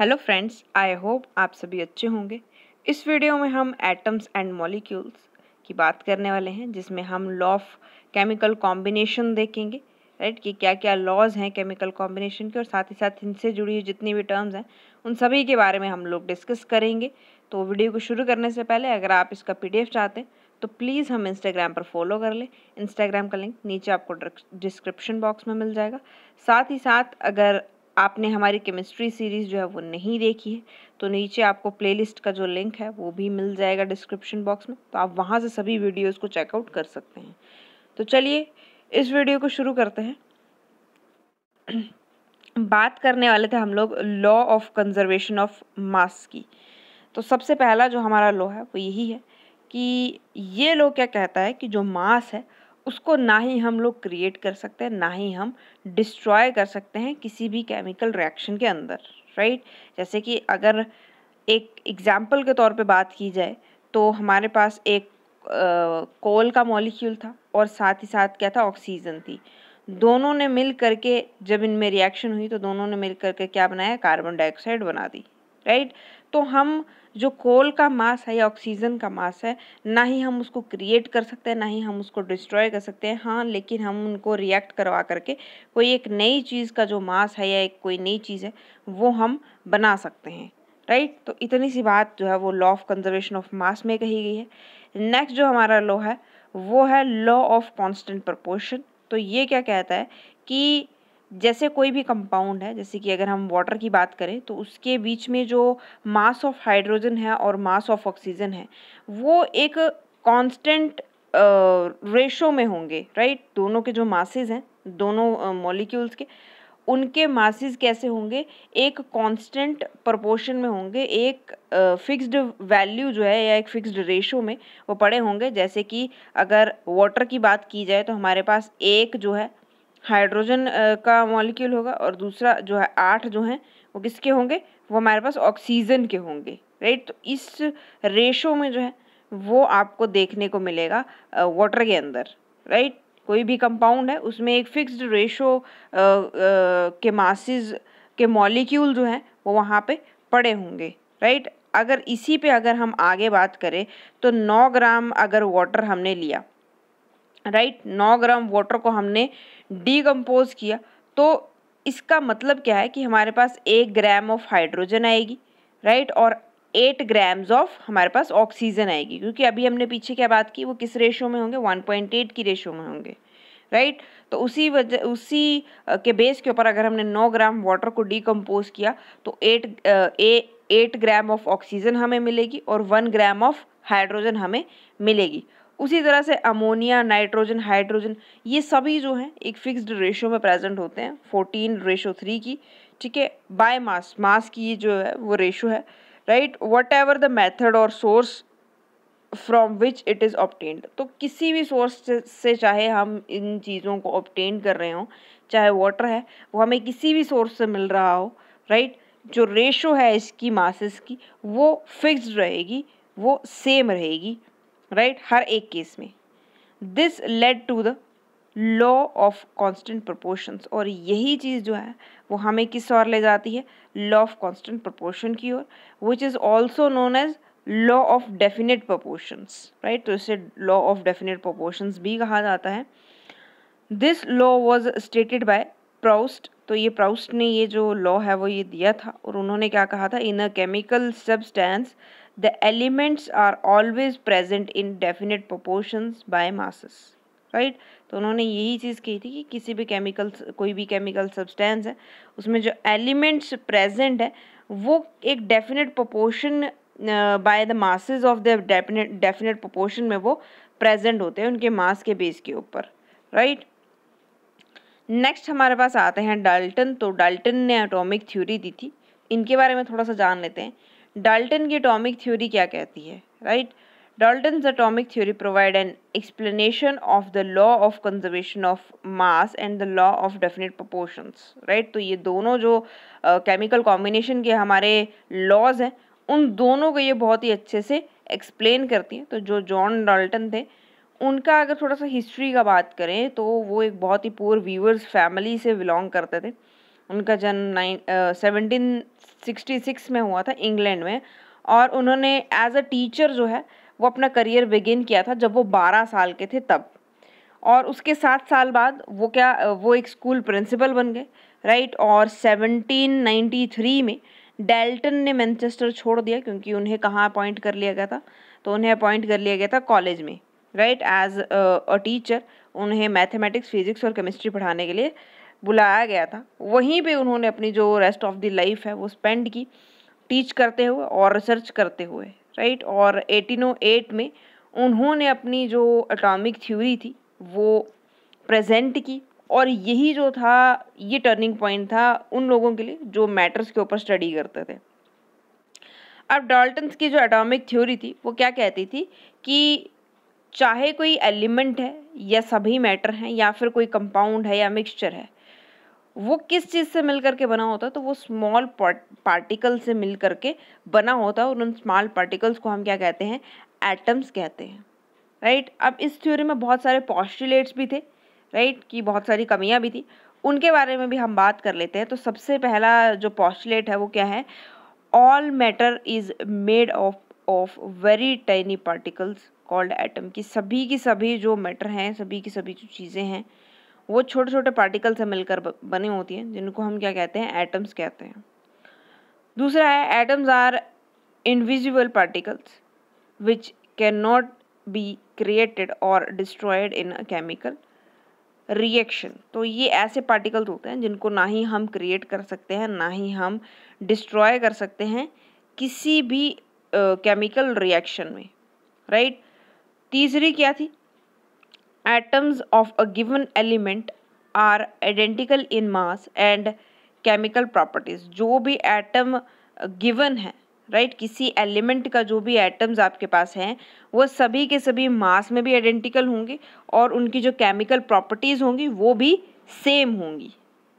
Hello friends I hope आप सभी अच्छे होंगे इस वीडियो में हम एटम्स एंड मॉलिक्यूल्स की बात करने वाले हैं जिसमें हम लॉ ऑफ केमिकल कॉम्बिनेशन देखेंगे राइट कि क्या क्या लॉज हैं केमिकल कॉम्बिनेशन के और साथ ही साथ इनसे जुड़ी हुई जितनी भी टर्म्स हैं उन सभी के बारे में हम लोग डिस्कस करेंगे तो वीडियो को शुरू करने से पहले अगर आप इसका पी चाहते हैं तो प्लीज़ हम इंस्टाग्राम पर फॉलो कर लें इंस्टाग्राम का लिंक नीचे आपको डिस्क्रिप्शन बॉक्स में मिल जाएगा साथ ही साथ अगर आपने हमारी केमिस्ट्री सीरीज़ जो है वो नहीं देखी है तो नीचे आपको प्लेलिस्ट का जो लिंक है वो भी मिल जाएगा डिस्क्रिप्शन बॉक्स में तो आप वहाँ से सभी वीडियोज़ को चेकआउट कर सकते हैं तो चलिए इस वीडियो को शुरू करते हैं बात करने वाले थे हम लोग law of conservation of mass की तो सबसे पहला जो हमारा लॉ है वो यही है कि ये लॉ क्या कहता है कि जो मास है उसको ना ही हम लोग क्रिएट कर सकते हैं ना ही हम डिस्ट्रॉय कर सकते हैं किसी भी केमिकल रिएक्शन के अंदर राइट जैसे कि अगर एक एग्जाम्पल के तौर पे बात की जाए तो हमारे पास एक कोल का मॉलिक्यूल था और साथ ही साथ क्या था ऑक्सीजन थी दोनों ने मिल करके जब इनमें रिएक्शन हुई तो दोनों ने मिल करके क्या बनाया कार्बन डाइऑक्साइड बना दी राइट तो हम जो कोल का मास है या ऑक्सीजन का मास है ना ही हम उसको क्रिएट कर सकते हैं ना ही हम उसको डिस्ट्रॉय कर सकते हैं हाँ लेकिन हम उनको रिएक्ट करवा करके कोई एक नई चीज़ का जो मास है या एक कोई नई चीज़ है वो हम बना सकते हैं राइट तो इतनी सी बात जो है वो law of conservation of mass में कही गई है नेक्स्ट जो हमारा लॉ है वो है लॉ ऑफ कॉन्स्टेंट प्रपोर्शन तो ये क्या कहता है कि जैसे कोई भी कंपाउंड है जैसे कि अगर हम वाटर की बात करें तो उसके बीच में जो मास ऑफ हाइड्रोजन है और मास ऑफ ऑक्सीजन है वो एक कांस्टेंट रेशो में होंगे राइट दोनों के जो मासेज हैं दोनों मॉलिक्यूल्स के उनके मासेज कैसे होंगे एक कांस्टेंट प्रपोर्शन में होंगे एक फिक्स्ड वैल्यू जो है या एक फिक्स्ड रेशो में वो पड़े होंगे जैसे कि अगर वाटर की बात की जाए तो हमारे पास एक जो है हाइड्रोजन का मॉलिक्यूल होगा और दूसरा जो है आठ जो हैं वो किसके होंगे वो हमारे पास ऑक्सीजन के होंगे राइट तो इस रेशो में जो है वो आपको देखने को मिलेगा वाटर के अंदर राइट कोई भी कंपाउंड है उसमें एक फिक्स्ड रेशो के मासिस के मॉलिक्यूल जो हैं वो वहाँ पे पड़े होंगे राइट अगर इसी पे अगर हम आगे बात करें तो 9 ग्राम अगर वाटर हमने लिया राइट नौ ग्राम वाटर को हमने डीकम्पोज किया तो इसका मतलब क्या है कि हमारे पास एक ग्राम ऑफ हाइड्रोजन आएगी राइट और एट ग्राम्स ऑफ हमारे पास ऑक्सीजन आएगी क्योंकि अभी हमने पीछे क्या बात की वो किस रेशो में होंगे वन पॉइंट एट की रेशो में होंगे राइट right? तो उसी वजह उसी के बेस के ऊपर अगर हमने 9 ग्राम वाटर को डीकम्पोज किया तो 8 a eight gram of oxygen हमें मिलेगी और 1 ग्राम ऑफ हाइड्रोजन हमें मिलेगी उसी तरह से अमोनिया नाइट्रोजन हाइड्रोजन ये सभी जो हैं एक फिक्स्ड रेशो में प्रेजेंट होते हैं फोर्टीन रेशो थ्री की ठीक है बाय मास मास की ये जो है वो रेशो है right whatever the method or source from which it is obtained तो किसी भी सोर्स से चाहे हम इन चीज़ों को ऑप्टेन कर रहे हों चाहे वाटर है वो हमें किसी भी सोर्स से मिल रहा हो राइट right? जो रेशो है इसकी मासेस की वो फिक्स्ड रहेगी वो सेम रहेगी राइट हर एक केस में this led to the law of constant proportions और यही चीज़ जो है वो हमें किस और ले जाती है लॉ ऑफ कॉन्स्टेंट प्रोपोर्शन की or which is also known as law of definite proportion right तो इसे लॉ ऑफ डेफिनेट प्रोपोर्शंस भी कहा जाता है this law was stated by Proust तो ये प्राउस्ट ने ये जो लॉ है वो ये दिया था और उन्होंने क्या कहा था in a chemical substance the elements are always present in definite proportions by masses right तो उन्होंने यही चीज़ कही थी कि किसी भी केमिकल कोई भी केमिकल सब्सटेंस है उसमें जो एलिमेंट्स प्रेजेंट है वो एक definite proportion by the masses of the definite definite proportion में वो प्रेजेंट होते हैं उनके मास के बेस के ऊपर राइट नेक्स्ट हमारे पास आते हैं डाल्टन तो डाल्टन ने एटॉमिक थ्योरी दी थी इनके बारे में थोड़ा सा जान लेते हैं डाल्टन की अटोमिक थ्योरी क्या कहती है right Dalton atomic theory provide an explanation of the law of conservation of mass and the law of definite proportion right तो ये दोनों जो केमिकल uh, कॉम्बिनेशन के हमारे लॉज हैं उन दोनों को ये बहुत ही अच्छे से एक्सप्लेन करती हैं तो जो जॉन डाल्टन थे उनका अगर थोड़ा सा हिस्ट्री का बात करें तो वो एक बहुत ही पुअर व्यूअर्स फैमिली से बिलोंग करते थे उनका जन्म नाइन सेवनटीन सिक्सटी सिक्स में हुआ था इंग्लैंड में और उन्होंने एज अ टीचर जो है वो अपना करियर बिगिन किया था जब वो बारह साल के थे तब और उसके सात साल बाद वो क्या वो एक स्कूल प्रिंसिपल बन गए राइट और 1793 में डेल्टन ने मैनचेस्टर छोड़ दिया क्योंकि उन्हें कहाँ अपॉइंट कर लिया गया था तो उन्हें अपॉइंट कर लिया गया था कॉलेज में राइट एज अ टीचर उन्हें मैथमेटिक्स फिजिक्स और केमिस्ट्री पढ़ाने के लिए बुलाया गया था वहीं पे उन्होंने अपनी जो रेस्ट ऑफ द लाइफ है वो स्पेंड की टीच करते हुए और रिसर्च करते हुए राइट और 1808 में उन्होंने अपनी जो एटॉमिक थ्योरी थी वो प्रेजेंट की और यही जो था ये टर्निंग पॉइंट था उन लोगों के लिए जो मैटर्स के ऊपर स्टडी करते थे अब डाल्टन्स की जो एटॉमिक थ्योरी थी वो क्या कहती थी कि चाहे कोई एलिमेंट है या सभी मैटर हैं या फिर कोई कंपाउंड है या मिक्सचर है वो किस चीज़ से मिल करके बना होता है तो वो स्मॉल पार्टिकल से मिल करके बना होता है और उन स्मॉल पार्टिकल्स को हम क्या कहते हैं एटम्स कहते हैं राइट अब इस थ्योरी में बहुत सारे पॉस्टुलेट्स भी थे राइट की बहुत सारी कमियाँ भी थी उनके बारे में भी हम बात कर लेते हैं तो सबसे पहला जो पॉस्टुलेट है वो क्या है all matter is made of of very tiny particles called atom की सभी की सभी जो मैटर हैं सभी की सभी जो चीज़ें हैं वो छोटे छोटे पार्टिकल से मिलकर बनी होती हैं जिनको हम क्या कहते हैं एटम्स कहते हैं दूसरा है atoms are invisible particles which can not be created or destroyed in a chemical reaction तो ये ऐसे पार्टिकल्स होते हैं जिनको ना ही हम क्रिएट कर सकते हैं ना ही हम डिस्ट्रॉय कर सकते हैं किसी भी केमिकल uh, रिएक्शन में राइट right? तीसरी क्या थी atoms of a given element are identical in mass and chemical properties जो भी atom uh, given है राइट right? किसी एलिमेंट का जो भी एटम्स आपके पास हैं वो सभी के सभी मास में भी आइडेंटिकल होंगे और उनकी जो केमिकल प्रॉपर्टीज़ होंगी वो भी सेम होंगी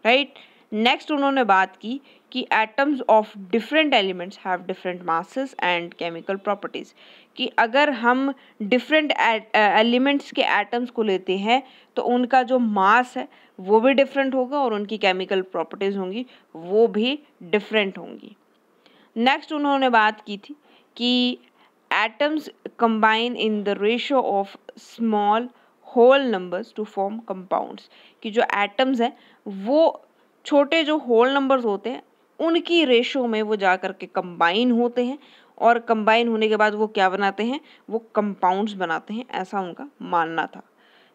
राइट right? नेक्स्ट उन्होंने बात की कि atoms of different elements have different masses and chemical properties कि अगर हम डिफरेंट एलिमेंट्स के एटम्स को लेते हैं तो उनका जो मास है वो भी डिफरेंट होगा और उनकी केमिकल प्रॉपर्टीज़ होंगी वो भी डिफरेंट होंगी नेक्स्ट उन्होंने बात की थी कि atoms combine in the ratio of small whole numbers to form compounds कि जो एटम्स हैं वो छोटे जो होल नंबर्स होते हैं उनकी रेशो में वो जा कर के कंबाइन होते हैं और कंबाइन होने के बाद वो क्या बनाते हैं वो कंपाउंड्स बनाते हैं ऐसा उनका मानना था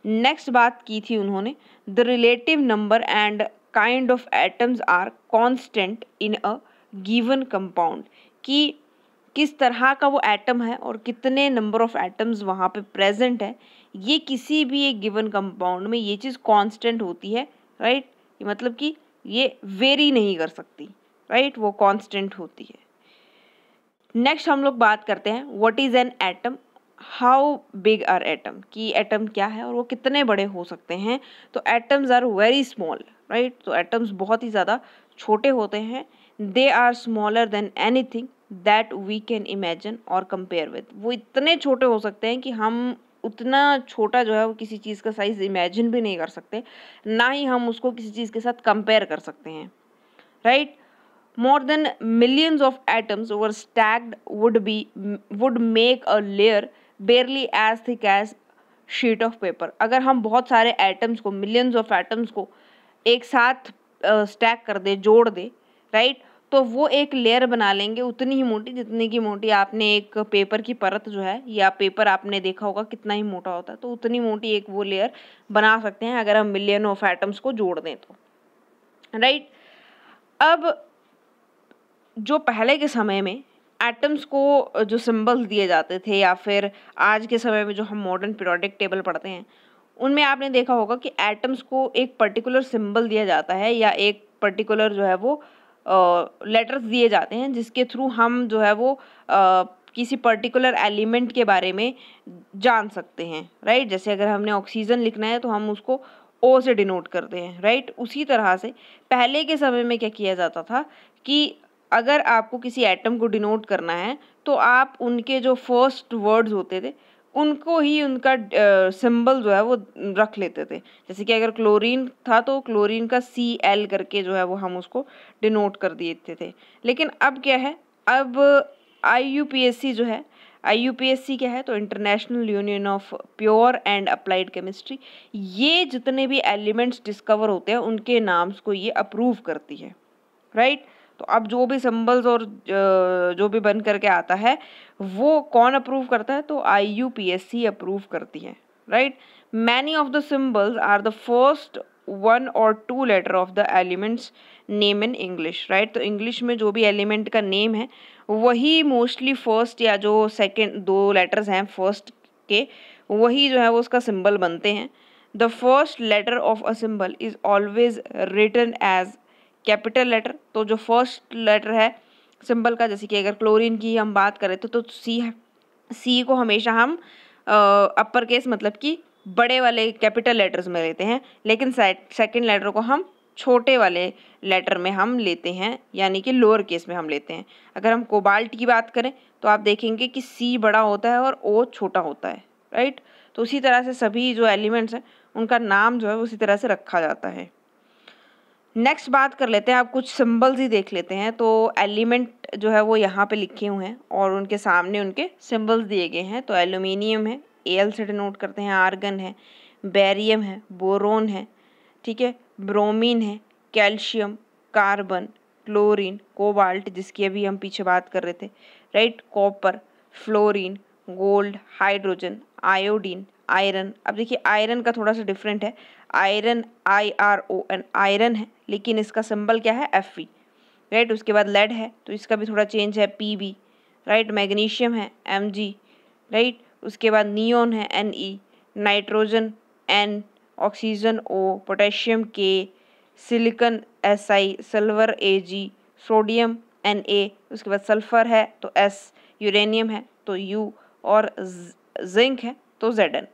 नेक्स्ट बात की थी उन्होंने the relative number and kind of atoms are constant in a given compound कि किस तरह का वो एटम है और कितने नंबर ऑफ एटम्स वहाँ पे प्रेजेंट है ये किसी भी एक गिवन कंपाउंड में ये चीज़ कांस्टेंट होती है राइट right? मतलब कि ये वेरी नहीं कर सकती राइट वो कांस्टेंट होती है नेक्स्ट हम लोग बात करते हैं what is an atom how big are atom कि एटम क्या है और वो कितने बड़े हो सकते हैं तो atoms are very small right तो एटम्स बहुत ही ज़्यादा छोटे होते हैं they are smaller than anything that we can imagine or compare with वो इतने छोटे हो सकते हैं कि हम उतना छोटा जो है वो किसी चीज़ का साइज़ इमेजिन भी नहीं कर सकते ना ही हम उसको किसी चीज़ के साथ कंपेयर कर सकते हैं right more than millions of atoms were stacked would be would make a layer barely as thick as sheet of paper अगर हम बहुत सारे atoms को मिलियंस ऑफ एटम्स को एक साथ स्टैक kar कर दे जोड़ दे राइट right? तो वो एक लेयर बना लेंगे उतनी ही मोटी जितनी की मोटी आपने एक पेपर की परत जो है या पेपर आपने देखा होगा कितना ही मोटा होता है तो उतनी मोटी एक वो लेयर बना सकते हैं अगर हम मिलियन ऑफ एटम्स को जोड़ दें तो राइट right? अब जो पहले के समय में एटम्स को जो सिंबल्स दिए जाते थे या फिर आज के समय में जो हम मॉडर्न पीरियोडिक टेबल पढ़ते हैं उनमें आपने देखा होगा कि एटम्स को एक पर्टिकुलर सिंबल दिया जाता है या एक पर्टिकुलर जो है वो लेटर्स दिए जाते हैं जिसके थ्रू हम जो है वो आ, किसी पर्टिकुलर एलिमेंट के बारे में जान सकते हैं राइट जैसे अगर हमने ऑक्सीजन लिखना है तो हम उसको ओ से डिनोट करते हैं राइट उसी तरह से पहले के समय में क्या किया जाता था कि अगर आपको किसी एटम को डिनोट करना है तो आप उनके जो फर्स्ट वर्ड्स होते थे उनको ही उनका सिंबल जो है वो रख लेते थे जैसे कि अगर क्लोरीन था तो क्लोरीन का सी एल करके जो है वो हम उसको डिनोट कर देते थे लेकिन अब क्या है अब आई जो है आई क्या है तो International Union of Pure and Applied Chemistry ये जितने भी एलिमेंट्स डिस्कवर होते हैं उनके नाम्स को ये अप्रूव करती है राइट तो अब जो भी सिम्बल्स और जो भी बन करके आता है वो कौन अप्रूव करता है तो I U P S C approve करती है right many of the symbols are the first one or two letter of the element's name in English right तो इंग्लिश में जो भी एलिमेंट का नेम है वही मोस्टली फर्स्ट या जो सेकेंड दो लेटर्स हैं फर्स्ट के वही जो है वो उसका सिम्बल बनते हैं the first letter of a symbol is always written as capital letter तो जो फर्स्ट लेटर है सिंबल का जैसे कि अगर क्लोरीन की हम बात करें तो तो सी सी को हमेशा हम अपर केस मतलब कि बड़े वाले कैपिटल लेटर्स में लेते हैं लेकिन सेकंड लेटर को हम छोटे वाले लेटर में हम लेते हैं यानी कि लोअर केस में हम लेते हैं अगर हम कोबाल्ट की बात करें तो आप देखेंगे कि सी बड़ा होता है और ओ छोटा होता है राइट तो उसी तरह से सभी जो एलिमेंट्स हैं उनका नाम जो है उसी तरह से रखा जाता है नेक्स्ट बात कर लेते हैं आप कुछ सिंबल्स ही देख लेते हैं तो एलिमेंट जो है वो यहाँ पे लिखे हुए हैं और उनके सामने उनके सिंबल्स दिए गए हैं तो एल्यूमिनियम है ए एल से डिनोट करते हैं आर्गन है बैरियम है बोरोन है ठीक है ब्रोमीन है कैल्शियम कार्बन क्लोरीन कोबाल्ट जिसकी अभी हम पीछे बात कर रहे थे right copper fluorine gold hydrogen iodine iron अब देखिए आयरन का थोड़ा सा डिफरेंट है iron I R O N iron है लेकिन इसका सिंबल क्या है एफ राइट उसके बाद लेड है तो इसका भी थोड़ा चेंज है पी बी राइट मैग्नीशियम है एम जी राइट उसके बाद नियोन है N E nitrogen N oxygen O potassium K silicon S I silver A G sodium N A उसके बाद सल्फ़र है तो एस यूरेनियम है तो यू और जिंक है तो जेड एन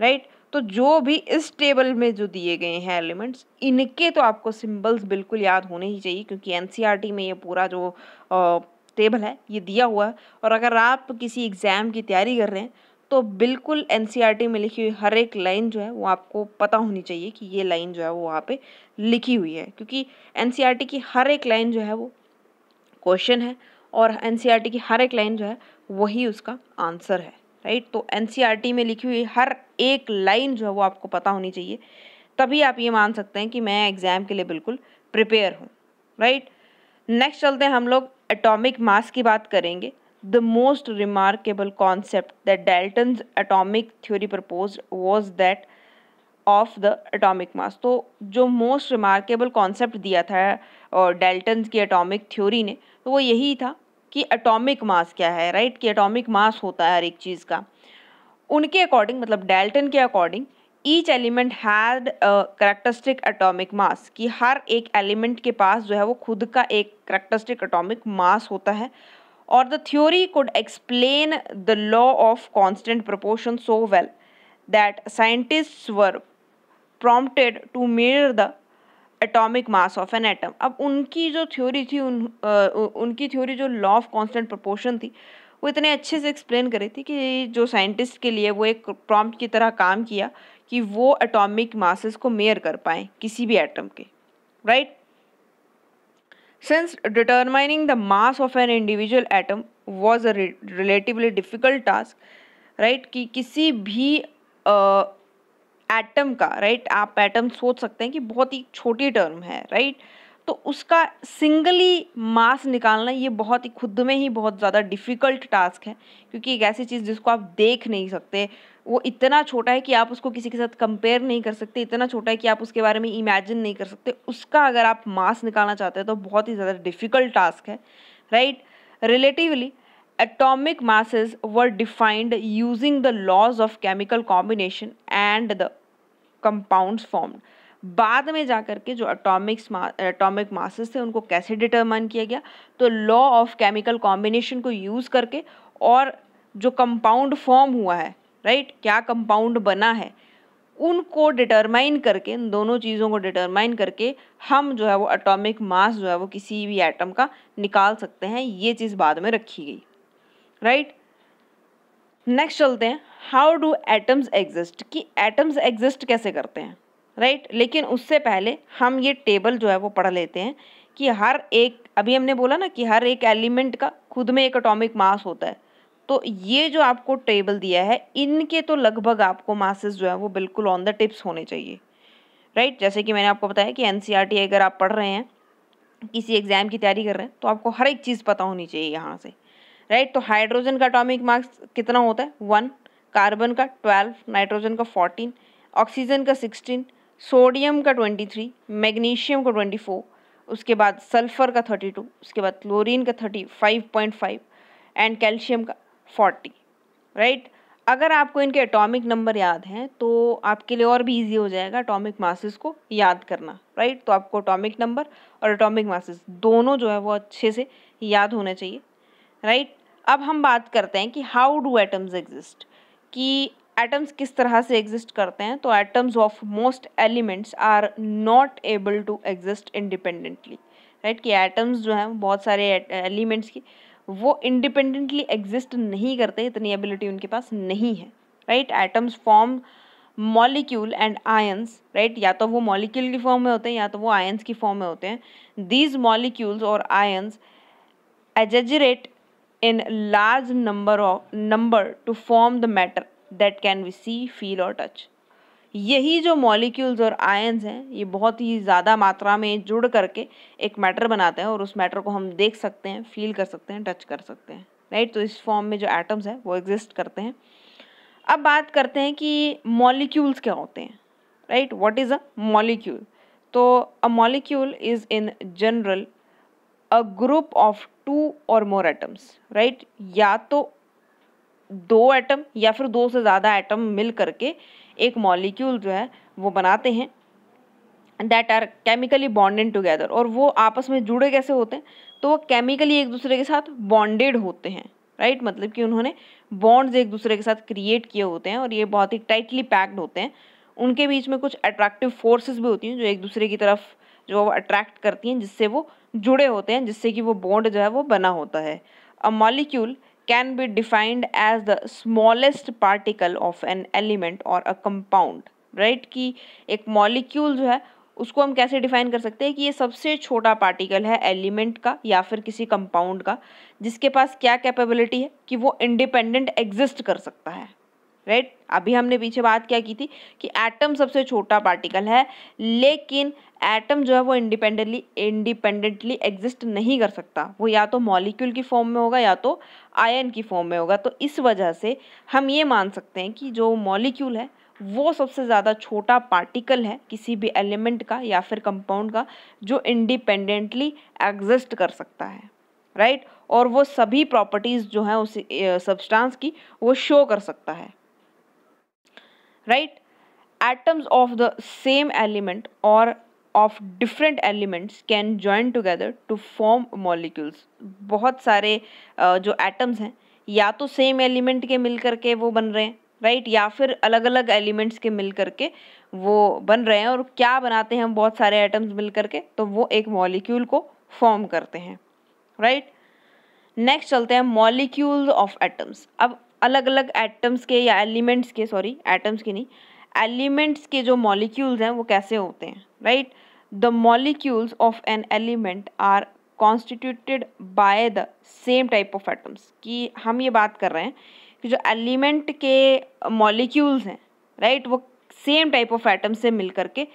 राइट तो जो भी इस टेबल में जो दिए गए हैं एलिमेंट्स इनके तो आपको सिंबल्स बिल्कुल याद होने ही चाहिए क्योंकि एन e में ये पूरा जो टेबल है ये दिया हुआ है और अगर आप किसी एग्ज़ाम की तैयारी कर रहे हैं तो बिल्कुल एन e में लिखी हुई हर एक लाइन जो है वो आपको पता होनी चाहिए कि ये लाइन जो है वो वहाँ पर लिखी हुई है क्योंकि एन e की हर एक लाइन जो है वो क्वेश्चन है और एन की हर एक लाइन जो है वही उसका आंसर है राइट तो एन e में लिखी हुई हर एक लाइन जो है वो आपको पता होनी चाहिए तभी आप ये मान सकते हैं कि मैं एग्ज़ाम के लिए बिल्कुल प्रिपेयर हूँ राइट नेक्स्ट चलते हैं हम लोग एटॉमिक मास की बात करेंगे the most remarkable concept that Dalton atomic theory propose was that of the atomic mass तो जो मोस्ट रिमार्केबल कॉन्सेप्ट दिया था और डेल्टन की एटॉमिक थ्योरी ने तो वो यही था कि एटॉमिक मास क्या है राइट कि एटॉमिक मास होता है हर एक चीज़ का उनके अकॉर्डिंग मतलब डेल्टन के according each element had characteristic atomic mass कि हर एक एलिमेंट के पास जो है वो खुद का एक करेक्टरिस्टिक एटॉमिक मास होता है और the theory could explain the law of constant proportion so well that scientist were prompted to measure the atomic mass of an atom अब उनकी जो थ्योरी थी उन आ, उनकी थ्योरी जो लॉ ऑफ कांस्टेंट प्रोपोर्शन थी वो इतने अच्छे से एक्सप्लेन करी थी कि जो साइंटिस्ट के लिए वो एक प्रॉम्प्ट की तरह काम किया कि वो एटॉमिक मासेस को मेयर कर पाए किसी भी एटम के right since determining the mass of an individual atom was a relatively difficult task right कि किसी भी एटम का राइट आप एटम सोच सकते हैं कि बहुत ही छोटी टर्म है राइट तो उसका सिंगली मास निकालना ये बहुत ही खुद में ही बहुत ज़्यादा डिफ़िकल्ट टास्क है क्योंकि एक ऐसी चीज़ जिसको आप देख नहीं सकते वो इतना छोटा है कि आप उसको किसी के साथ कंपेयर नहीं कर सकते इतना छोटा है कि आप उसके बारे में इमेजिन नहीं कर सकते उसका अगर आप मास निकालना चाहते हैं तो बहुत ही ज़्यादा डिफ़िकल्ट टास्क है right relatively atomic masses were defined using the laws of chemical combination and the compounds formed बाद में जा कर के जो अटोमिक्स अटोमिक मासेस थे उनको कैसे डिटरमाइन किया गया तो लॉ ऑफ केमिकल कॉम्बिनेशन को यूज़ करके और जो कंपाउंड फॉर्म हुआ है राइट right? क्या कंपाउंड बना है उनको डिटरमाइन करके इन दोनों चीज़ों को डिटरमाइन करके हम जो है वो एटॉमिक मास जो है वो किसी भी एटम का निकाल सकते हैं ये चीज़ बाद में रखी गई राइट नेक्स्ट चलते हैं हाउ डू एटम्स एग्जिस्ट कि एटम्स एग्जिस्ट कैसे करते हैं राइट right? लेकिन उससे पहले हम ये टेबल जो है वो पढ़ लेते हैं कि हर एक अभी हमने बोला ना कि हर एक एलिमेंट का खुद में एक अटोमिक मास होता है तो ये जो आपको टेबल दिया है इनके तो लगभग आपको मासेस जो है वो बिल्कुल ऑन द टिप्स होने चाहिए राइट right? जैसे कि मैंने आपको बताया कि एन e अगर आप पढ़ रहे हैं किसी एग्ज़ाम की तैयारी कर रहे हैं तो आपको हर एक चीज़ पता होनी चाहिए यहाँ से राइट तो हाइड्रोजन का अटोमिक मार्क्स कितना होता है वन कार्बन का ट्वेल्व नाइट्रोजन का फोर्टीन ऑक्सीजन का सिक्सटीन सोडियम का ट्वेंटी थ्री मैग्नीशियम का ट्वेंटी फोर उसके बाद सल्फर का थर्टी टू उसके बाद क्लोरीन का thirty five point five and calcium का फोर्टी राइट अगर आपको इनके अटोमिक नंबर याद हैं तो आपके लिए और भी ईजी हो जाएगा अटोमिक मासिस को याद करना राइट तो आपको अटोमिक नंबर और अटोमिक मासिस दोनों जो है वो अच्छे से याद होने चाहिए राइट अब हम बात करते हैं कि हाउ डू एटम्स एग्जिस्ट कि एटम्स किस तरह से एग्जिस्ट करते हैं तो atoms of most elements are not able to exist independently right कि एटम्स जो हैं बहुत सारे एलिमेंट्स की वो इंडिपेंडेंटली एग्जिस्ट नहीं करते इतनी एबिलिटी उनके पास नहीं है right atoms form molecule and ions right या तो वो मॉलिक्यूल की फॉर्म में होते हैं या तो वो आयंस की फॉर्म में होते हैं दीज मॉलिक्यूल्स और आयंस aggregate in large number of number to form the matter that can we see feel or touch यही जो मॉलिक्यूल्स और आयन्स हैं ये बहुत ही ज़्यादा मात्रा में जुड़ करके एक मैटर बनाते हैं और उस मैटर को हम देख सकते हैं फील कर सकते हैं टच कर सकते हैं राइट तो इस फॉर्म में जो एटम्स हैं वो एग्जिस्ट करते हैं अब बात करते हैं कि मॉलिक्यूल्स क्या होते हैं right what is a molecule तो a molecule is in general a group of two or more atoms right या तो दो एटम या फिर दो से ज़्यादा एटम मिल करके एक मॉलिक्यूल जो है वो बनाते हैं that are chemically bonded together और वो आपस में जुड़े कैसे होते हैं तो वो केमिकली एक दूसरे के साथ बॉन्डेड होते हैं राइट right? मतलब कि उन्होंने बॉन्ड्स एक दूसरे के साथ क्रिएट किए होते हैं और ये बहुत ही टाइटली पैक्ड होते हैं उनके बीच में कुछ अट्रैक्टिव फोर्सेस भी होती हैं जो एक दूसरे की तरफ जो अट्रैक्ट करती हैं जिससे वो जुड़े होते हैं जिससे कि वो बॉन्ड जो है वो बना होता है a molecule can be defined as the smallest particle of an element or a compound right कि एक मॉलिक्यूल जो है उसको हम कैसे डिफाइन कर सकते हैं कि ये सबसे छोटा पार्टिकल है एलिमेंट का या फिर किसी कंपाउंड का जिसके पास क्या कैपेबिलिटी है कि वो इंडिपेंडेंट एग्जिस्ट कर सकता है राइट right? अभी हमने पीछे बात क्या की थी कि एटम सबसे छोटा पार्टिकल है लेकिन एटम जो है वो इंडिपेंडेंटली इंडिपेंडेंटली एग्जिस्ट नहीं कर सकता वो या तो मॉलिक्यूल की फॉर्म में होगा या तो आयन की फॉर्म में होगा तो इस वजह से हम ये मान सकते हैं कि जो मॉलिक्यूल है वो सबसे ज़्यादा छोटा पार्टिकल है किसी भी एलिमेंट का या फिर कंपाउंड का जो इंडिपेंडेंटली एग्जिस्ट कर सकता है राइट right? और वो सभी प्रॉपर्टीज़ जो हैं उस सब्सटेंस की वो शो कर सकता है right atoms of the same element or of different elements can join together to form molecules बहुत सारे जो atoms हैं या तो same element के मिल करके वो बन रहे हैं राइट right? या फिर अलग अलग एलिमेंट्स के मिल करके वो बन रहे हैं और क्या बनाते हैं हम बहुत सारे एटम्स मिल करके तो वो एक मॉलिक्यूल को फॉर्म करते हैं राइट right? नेक्स्ट चलते हैं मॉलिक्यूल्स ऑफ एटम्स अब अलग अलग एटम्स के या एलिमेंट्स के सॉरी एटम्स के नहीं एलिमेंट्स के जो मॉलिक्यूल्स हैं वो कैसे होते हैं right the molecules of an element are constituted by the same type of atoms कि हम ये बात कर रहे हैं कि जो एलिमेंट के मॉलिक्यूल्स हैं राइट वो सेम टाइप ऑफ एटम्स से मिल करके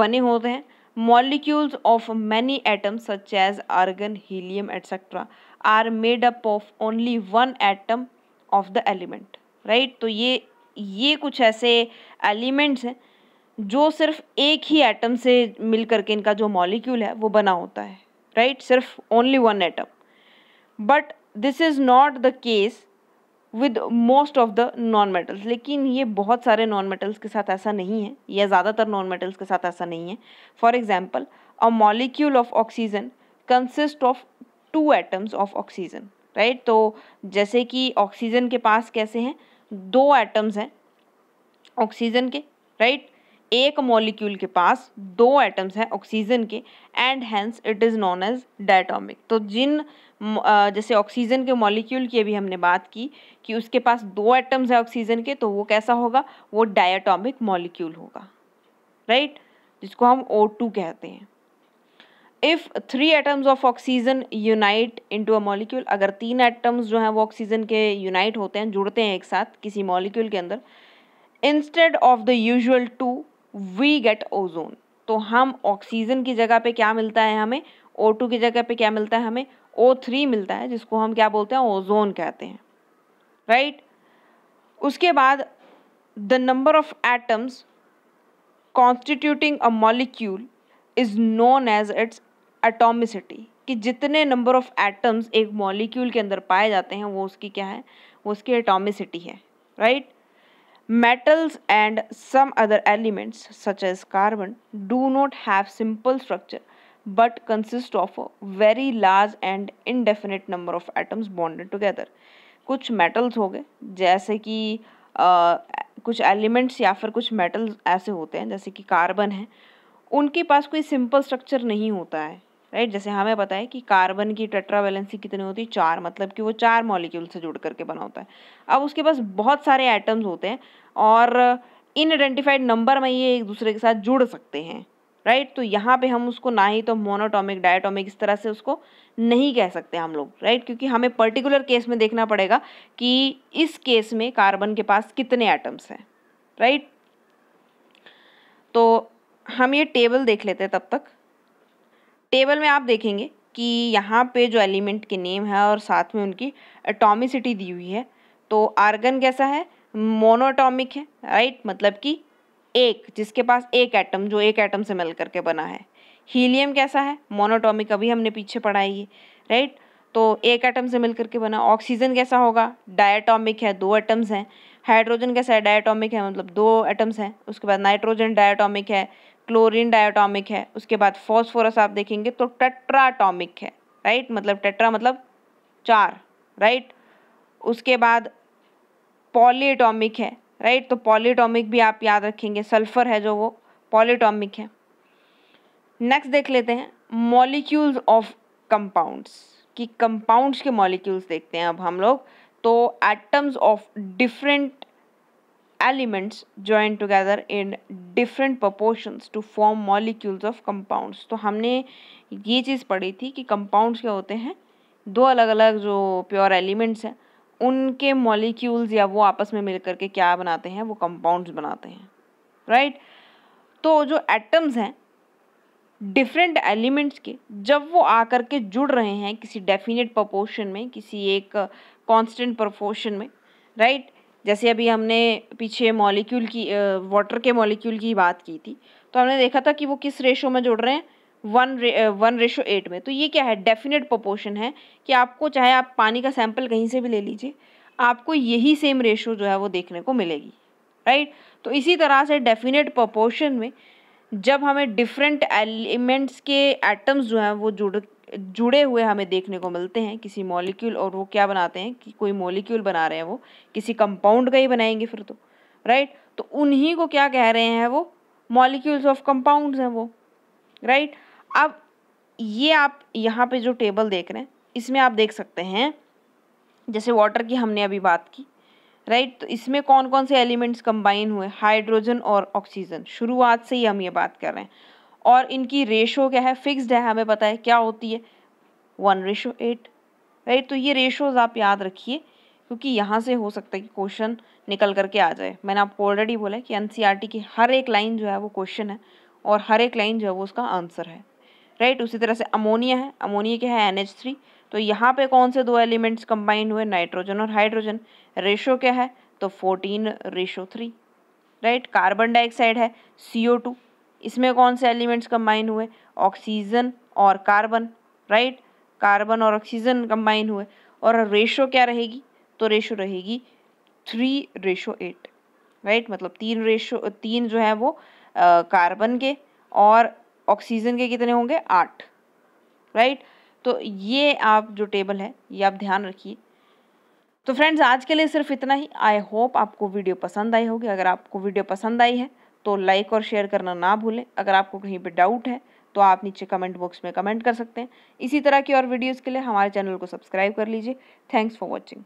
बने होते हैं molecules of many atoms such as argon helium etcetera are made up of only one atom of the element right तो ये ये कुछ ऐसे एलिमेंट्स हैं जो सिर्फ एक ही एटम से मिल करके इनका जो मॉलिक्यूल है वो बना होता है राइट right? सिर्फ only one atom but this is not the case with most of the non metals लेकिन ये बहुत सारे नॉन मेटल्स के साथ ऐसा नहीं है या ज़्यादातर नॉन मेटल्स के साथ ऐसा नहीं है for example a molecule of oxygen consist of two atoms of oxygen right तो जैसे कि ऑक्सीजन के पास कैसे हैं दो एटम्स हैं ऑक्सीजन के राइट एक मॉलिक्यूल के पास दो एटम्स हैं ऑक्सीजन के and hence it is known as diatomic तो जिन जैसे ऑक्सीजन के मॉलिक्यूल की अभी हमने बात की कि उसके पास दो एटम्स हैं ऑक्सीजन के तो वो कैसा होगा वो डायटॉमिक मॉलिक्यूल होगा राइट जिसको हम ओ टू कहते हैं if three atoms of oxygen unite into a molecule अगर तीन एटम्स जो हैं वो ऑक्सीजन के यूनाइट होते हैं जुड़ते हैं एक साथ किसी मॉलिक्यूल के अंदर instead of the usual two we get ozone तो हम ऑक्सीजन की जगह पे क्या मिलता है हमें ओ टू की जगह पे क्या मिलता है हमें ओ थ्री मिलता है जिसको हम क्या बोलते हैं ओजोन कहते हैं राइट right? उसके बाद the number of atoms constituting a molecule is known as its atomicity कि जितने नंबर ऑफ एटम्स एक मॉलिक्यूल के अंदर पाए जाते हैं वो उसकी क्या है वो उसकी एटोमिसिटी है right metals and some other elements such as carbon do not have simple structure but consist of very large and indefinite number of atoms bonded together कुछ मेटल्स हो गए जैसे कि कुछ एलिमेंट्स या फिर कुछ मेटल्स ऐसे होते हैं जैसे कि कार्बन है उनके पास कोई सिंपल स्ट्रक्चर नहीं होता है राइट जैसे हमें पता है कि कार्बन की टेट्रा वैलेंसी कितनी होती है चार मतलब कि वो चार मॉलिक्यूल से जुड़ करके बना होता है अब उसके पास बहुत सारे एटम्स होते हैं और इन आइडेंटिफाइड नंबर में ये एक दूसरे के साथ जुड़ सकते हैं राइट तो यहाँ पे हम उसको ना ही तो मोनोटॉमिक डायटोमिक इस तरह से उसको नहीं कह सकते हम लोग राइट क्योंकि हमें पर्टिकुलर केस में देखना पड़ेगा कि इस केस में कार्बन के पास कितने एटम्स हैं राइट तो हम ये टेबल देख लेते हैं तब तक टेबल में आप देखेंगे कि यहाँ पे जो एलिमेंट के नेम है और साथ में उनकी एटॉमिसिटी दी हुई है तो आर्गन कैसा है मोनोटॉमिक है राइट मतलब कि एक जिसके पास एक एटम जो एक एटम से मिल करके बना है हीलियम कैसा है मोनोटॉमिक अभी हमने पीछे पढ़ाई है राइट तो एक एटम से मिल करके बना ऑक्सीजन कैसा होगा डायटॉमिक है दो एटम्स हैं हाइड्रोजन कैसा है डायटॉमिक है मतलब दो एटम्स हैं उसके बाद नाइट्रोजन डायटॉमिक है क्लोरीन डायटॉमिक है उसके बाद फॉस्फोरस आप देखेंगे तो टेट्राटॉमिक है राइट मतलब टेट्रा मतलब चार राइट उसके बाद पॉलीटॉमिक है राइट तो पॉलीटॉमिक भी आप याद रखेंगे सल्फर है जो वो पॉलीटॉमिक है नेक्स्ट देख लेते हैं मॉलिक्यूल्स ऑफ कंपाउंड्स कि कंपाउंड्स के मॉलिक्यूल्स देखते हैं अब हम लोग तो atoms of different elements join together in different proportions to form molecules of compounds तो हमने ये चीज़ पढ़ी थी कि कंपाउंड्स क्या होते हैं दो अलग अलग जो प्योर एलिमेंट्स हैं उनके मॉलिक्यूल्स या वो आपस में मिल करके क्या बनाते हैं वो कंपाउंड्स बनाते हैं राइट तो जो एटम्स हैं डिफरेंट एलिमेंट्स के जब वो आकर के जुड़ रहे हैं किसी डेफिनेट प्रपोर्शन में किसी एक कॉन्स्टेंट प्रपोर्शन में राइट जैसे अभी हमने पीछे मॉलिक्यूल की वाटर के मॉलिक्यूल की बात की थी तो हमने देखा था कि वो किस रेशो में जुड़ रहे हैं वन रे वन रेशो एट में तो ये क्या है डेफिनेट प्रोपोर्शन है कि आपको चाहे आप पानी का सैंपल कहीं से भी ले लीजिए आपको यही सेम रेशो जो है वो देखने को मिलेगी राइट तो इसी तरह से डेफिनेट प्रोपोर्शन में जब हमें डिफरेंट एलिमेंट्स के एटम्स जो हैं वो जुड़ जुड़े हुए हमें देखने को मिलते हैं किसी मॉलिक्यूल और वो क्या बनाते हैं कि कोई मॉलिक्यूल बना रहे हैं वो किसी कंपाउंड का ही बनाएंगे फिर तो राइट तो उन्हीं को क्या कह रहे हैं वो मॉलिक्यूल्स ऑफ कंपाउंड्स हैं वो राइट अब ये आप यहाँ पे जो टेबल देख रहे हैं इसमें आप देख सकते हैं जैसे वाटर की हमने अभी बात की राइट तो इसमें कौन कौन से एलिमेंट्स कंबाइन हुए हाइड्रोजन और ऑक्सीजन शुरुआत से ही हम ये बात कर रहे हैं और इनकी रेशो क्या है फिक्स्ड है हमें पता है क्या होती है वन रेशो एट राइट तो ये रेशोज़ आप याद रखिए क्योंकि यहाँ से हो सकता है कि क्वेश्चन निकल करके आ जाए मैंने आपको ऑलरेडी बोला है कि एन e की हर एक लाइन जो है वो क्वेश्चन है और हर एक लाइन जो है वो उसका आंसर है राइट उसी तरह से अमोनिया है अमोनिया क्या है एन तो यहाँ पे कौन से दो एलिमेंट्स कंबाइंड हुए नाइट्रोजन और हाइड्रोजन रेशो क्या है तो fourteen ratio three right carbon dioxide है सी ओ टू इसमें कौन से एलिमेंट्स कंबाइन हुए ऑक्सीजन और कार्बन राइट कार्बन और ऑक्सीजन कंबाइन हुए और रेशो क्या रहेगी तो रेशो रहेगी थ्री रेशो एट राइट मतलब तीन रेशो तीन जो है वो कार्बन के और ऑक्सीजन के कितने होंगे आठ राइट तो ये आप जो टेबल है ये आप ध्यान रखिए तो फ्रेंड्स आज के लिए सिर्फ इतना ही आई होप आपको वीडियो पसंद आई होगी अगर आपको वीडियो पसंद आई है तो लाइक और शेयर करना ना भूलें अगर आपको कहीं पर डाउट है तो आप नीचे कमेंट बॉक्स में कमेंट कर सकते हैं इसी तरह की और वीडियोज़ के लिए हमारे चैनल को सब्सक्राइब कर लीजिए थैंक्स फॉर वॉचिंग